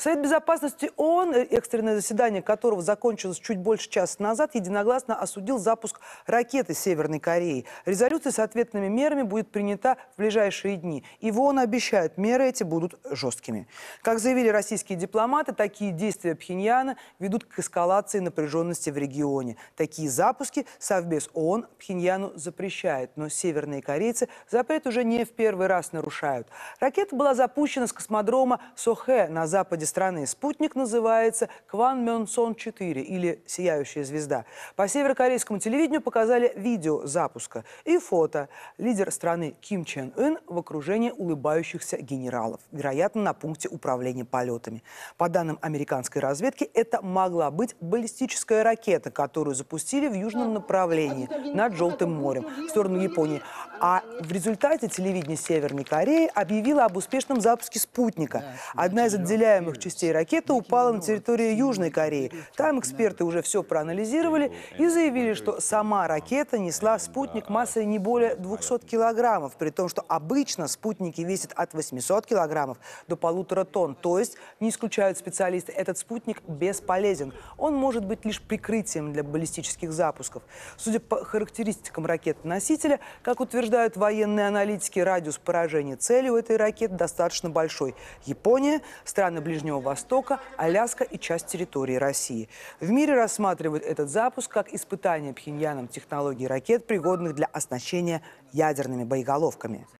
Совет Безопасности ООН, э, экстренное заседание которого закончилось чуть больше часа назад, единогласно осудил запуск ракеты Северной Кореи. Резолюция с ответными мерами будет принята в ближайшие дни. И в ООН обещают, меры эти будут жесткими. Как заявили российские дипломаты, такие действия Пхеньяна ведут к эскалации напряженности в регионе. Такие запуски Совбез ООН Пхеньяну запрещает, но северные корейцы запрет уже не в первый раз нарушают. Ракета была запущена с космодрома Сохе на западе страны. Спутник называется «Кван Мён 4» или «Сияющая звезда». По северокорейскому телевидению показали видео запуска и фото. Лидер страны Ким Чен Ын в окружении улыбающихся генералов, вероятно, на пункте управления полетами. По данным американской разведки, это могла быть баллистическая ракета, которую запустили в южном направлении над Желтым морем в сторону Японии. А в результате телевидение Северной Кореи объявило об успешном запуске спутника. Одна из отделяемых частей ракеты упала на территорию Южной Кореи. Там эксперты уже все проанализировали и заявили, что сама ракета несла спутник массой не более 200 килограммов, при том, что обычно спутники весят от 800 килограммов до полутора тонн. То есть, не исключают специалисты, этот спутник бесполезен. Он может быть лишь прикрытием для баллистических запусков. Судя по характеристикам ракеты-носителя, как утверждают военные аналитики, радиус поражения цели у этой ракеты достаточно большой. Япония, страны Ближнего Ближнего Востока, Аляска и часть территории России. В мире рассматривают этот запуск как испытание Пхеньяном технологий ракет, пригодных для оснащения ядерными боеголовками.